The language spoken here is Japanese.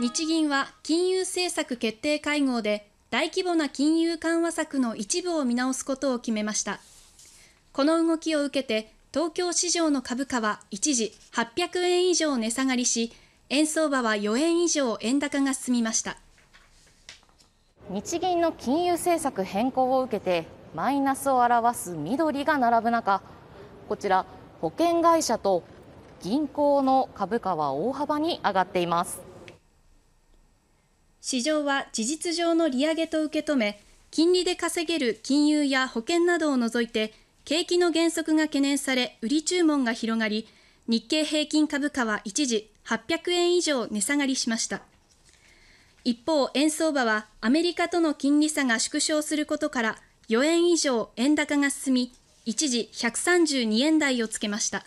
日銀は金融政策決定会合で大規模な金融緩和策の一部を見直すことを決めましたこの動きを受けて東京市場の株価は一時800円以上値下がりし円相場は4円以上円高が進みました日銀の金融政策変更を受けてマイナスを表す緑が並ぶ中こちら保険会社と銀行の株価は大幅に上がっています市場は事実上の利上げと受け止め金利で稼げる金融や保険などを除いて景気の減速が懸念され売り注文が広がり日経平均株価は一時800円以上値下がりしました一方円相場はアメリカとの金利差が縮小することから4円以上円高が進み一時132円台をつけました